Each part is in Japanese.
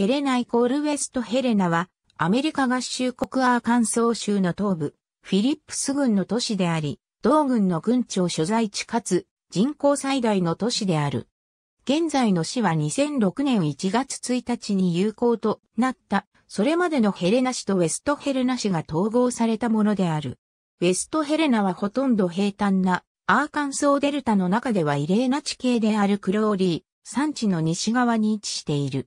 ヘレナイコールウェストヘレナは、アメリカ合衆国アーカンソー州の東部、フィリップス郡の都市であり、同郡の郡庁所在地かつ、人口最大の都市である。現在の市は2006年1月1日に有効となった、それまでのヘレナ市とウェストヘレナ市が統合されたものである。ウェストヘレナはほとんど平坦な、アーカンソーデルタの中では異例な地形であるクローリー、山地の西側に位置している。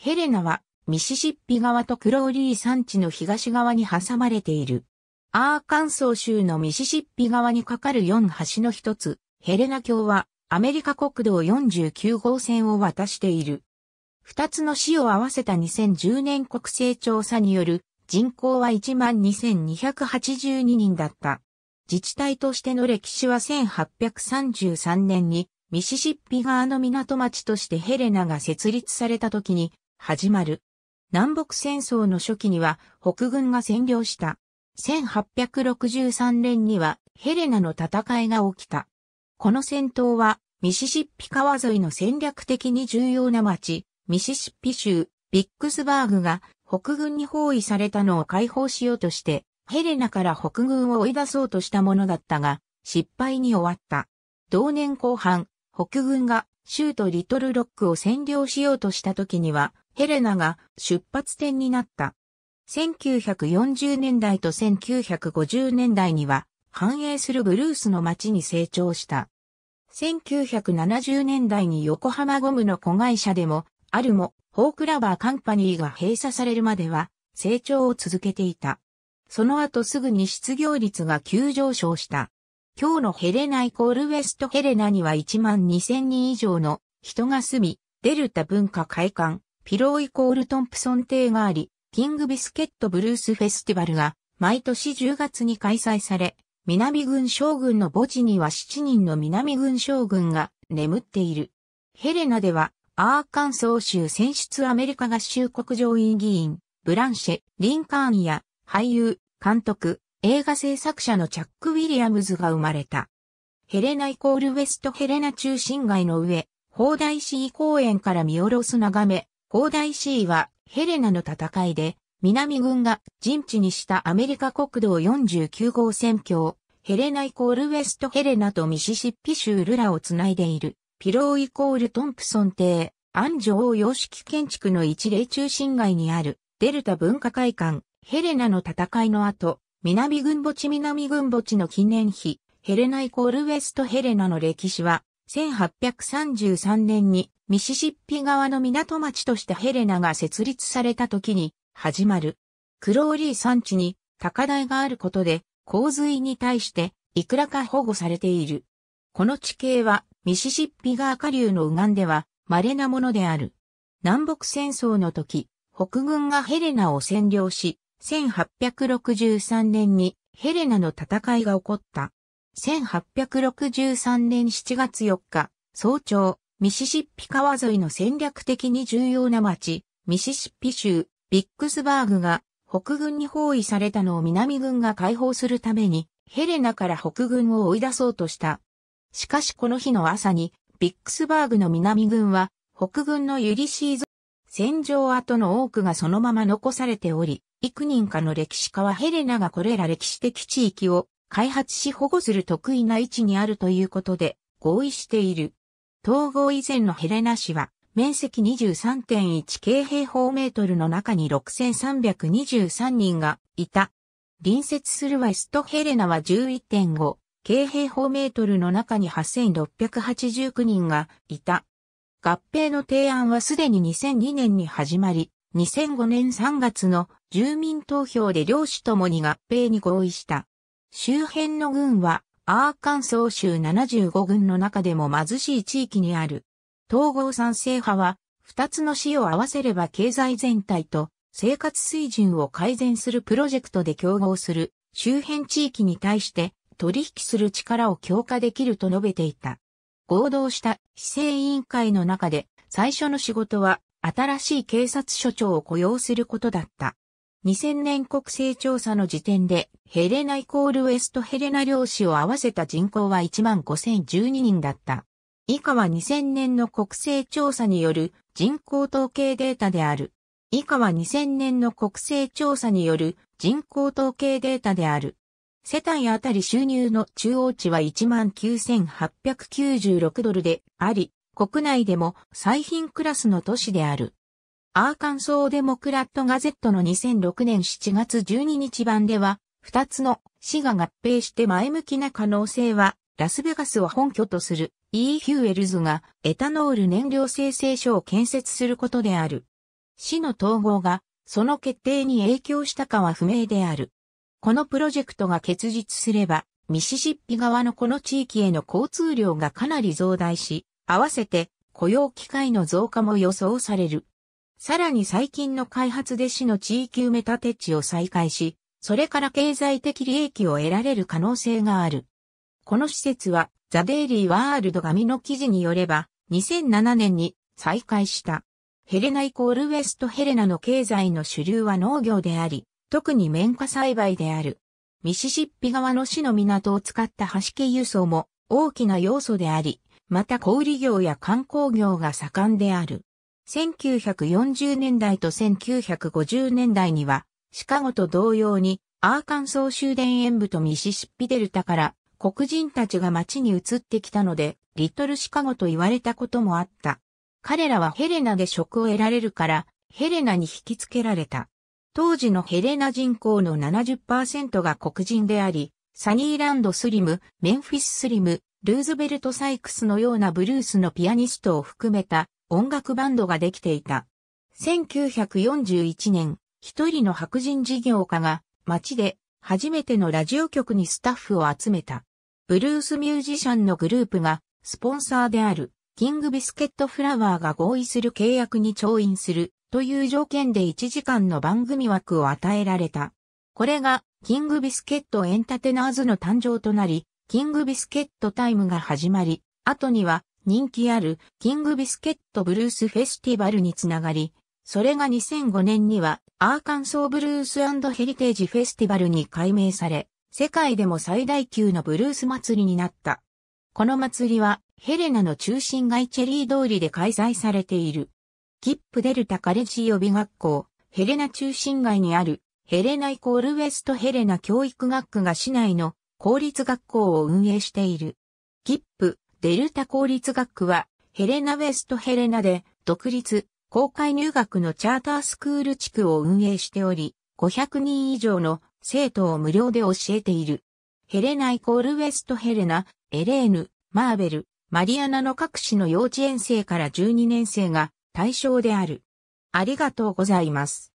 ヘレナは、ミシシッピ川とクローリー山地の東側に挟まれている。アーカンソー州のミシシッピ川に架かる4橋の一つ、ヘレナ橋は、アメリカ国道49号線を渡している。二つの市を合わせた2010年国勢調査による人口は12,282人だった。自治体としての歴史は1833年にミシシッピ川の港町としてヘレナが設立された時に始まる。南北戦争の初期には北軍が占領した。1863年にはヘレナの戦いが起きた。この戦闘はミシシッピ川沿いの戦略的に重要な町、ミシシッピ州、ビックスバーグが北軍に包囲されたのを解放しようとして、ヘレナから北軍を追い出そうとしたものだったが、失敗に終わった。同年後半、北軍が州都リトルロックを占領しようとした時には、ヘレナが出発点になった。1940年代と1950年代には、繁栄するブルースの街に成長した。1970年代に横浜ゴムの子会社でも、アルモ、ホークラバーカンパニーが閉鎖されるまでは、成長を続けていた。その後すぐに失業率が急上昇した。今日のヘレナイコールウェストヘレナには1万2000人以上の人が住み、デルタ文化会館、ピローイコールトンプソン邸があり、キングビスケットブルースフェスティバルが毎年10月に開催され、南軍将軍の墓地には7人の南軍将軍が眠っている。ヘレナでは、アーカンソー州選出アメリカ合衆国上院議員、ブランシェ、リンカーンや俳優、監督、映画制作者のチャック・ウィリアムズが生まれた。ヘレナイコールウェストヘレナ中心街の上、砲台シー公園から見下ろす眺め、砲台シーはヘレナの戦いで、南軍が陣地にしたアメリカ国道49号線橋、ヘレナイコールウェストヘレナとミシシッピ州ルラをつないでいる、ピローイコールトンプソン邸、安城様式建築の一例中心街にある、デルタ文化会館、ヘレナの戦いの後、南軍墓地南軍墓地の記念碑、ヘレナイコールウェストヘレナの歴史は、1833年にミシシッピ川の港町としてヘレナが設立された時に始まる。クローリー山地に高台があることで、洪水に対していくらか保護されている。この地形はミシシッピ川下流の右岸では稀なものである。南北戦争の時、北軍がヘレナを占領し、1863年にヘレナの戦いが起こった。1863年7月4日、早朝、ミシシッピ川沿いの戦略的に重要な町、ミシシッピ州、ビックスバーグが北軍に包囲されたのを南軍が解放するために、ヘレナから北軍を追い出そうとした。しかしこの日の朝に、ビックスバーグの南軍は、北軍のユリシーズ戦場跡の多くがそのまま残されており、幾人かの歴史家はヘレナがこれら歴史的地域を開発し保護する得意な位置にあるということで合意している。統合以前のヘレナ市は面積23.1京平方メートルの中に6323人がいた。隣接するワイストヘレナは11.5京平方メートルの中に8689人がいた。合併の提案はすでに2002年に始まり、2005年3月の住民投票で両市ともに合併に合意した。周辺の軍は、アーカンソー州75軍の中でも貧しい地域にある。統合賛成派は、二つの市を合わせれば経済全体と生活水準を改善するプロジェクトで競合する周辺地域に対して取引する力を強化できると述べていた。合同した市政委員会の中で最初の仕事は新しい警察署長を雇用することだった。2000年国勢調査の時点でヘレナイコールウエストヘレナ漁師を合わせた人口は15,012人だった。以下は2000年の国勢調査による人口統計データである。以下は2000年の国勢調査による人口統計データである。世帯あたり収入の中央値は19,896ドルであり、国内でも最貧クラスの都市である。アーカンソーデモクラットガゼットの2006年7月12日版では、2つの市が合併して前向きな可能性は、ラスベガスを本拠とする E ヒューエルズがエタノール燃料生成所を建設することである。市の統合がその決定に影響したかは不明である。このプロジェクトが結実すれば、ミシシッピ側のこの地域への交通量がかなり増大し、合わせて雇用機会の増加も予想される。さらに最近の開発で市の地域埋め立て地を再開し、それから経済的利益を得られる可能性がある。この施設は、ザ・デイリー・ワールド紙の記事によれば、2007年に再開した。ヘレナイコールウエストヘレナの経済の主流は農業であり、特に綿花栽培である。ミシシッピ川の市の港を使った橋系輸送も大きな要素であり、また小売業や観光業が盛んである。1940年代と1950年代には、シカゴと同様に、アーカンソー州田園部とミシシッピデルタから黒人たちが街に移ってきたので、リトルシカゴと言われたこともあった。彼らはヘレナで職を得られるから、ヘレナに引き付けられた。当時のヘレナ人口の70%が黒人であり、サニーランドスリム、メンフィススリム、ルーズベルト・サイクスのようなブルースのピアニストを含めた音楽バンドができていた。1941年、一人の白人事業家が街で初めてのラジオ局にスタッフを集めた。ブルースミュージシャンのグループがスポンサーであるキングビスケットフラワーが合意する契約に調印するという条件で1時間の番組枠を与えられた。これが、キングビスケットエンタテナーズの誕生となり、キングビスケットタイムが始まり、後には人気あるキングビスケットブルースフェスティバルにつながり、それが2005年にはアーカンソーブルースヘリテージフェスティバルに改名され、世界でも最大級のブルース祭りになった。この祭りはヘレナの中心街チェリー通りで開催されている。キップデルタカレッジ予備学校、ヘレナ中心街にある、ヘレナイコールウェストヘレナ教育学区が市内の公立学校を運営している。キップデルタ公立学区は、ヘレナウェストヘレナで、独立、公開入学のチャータースクール地区を運営しており、500人以上の生徒を無料で教えている。ヘレナイコールウェストヘレナ、エレーヌ、マーベル、マリアナの各市の幼稚園生から12年生が対象である。ありがとうございます。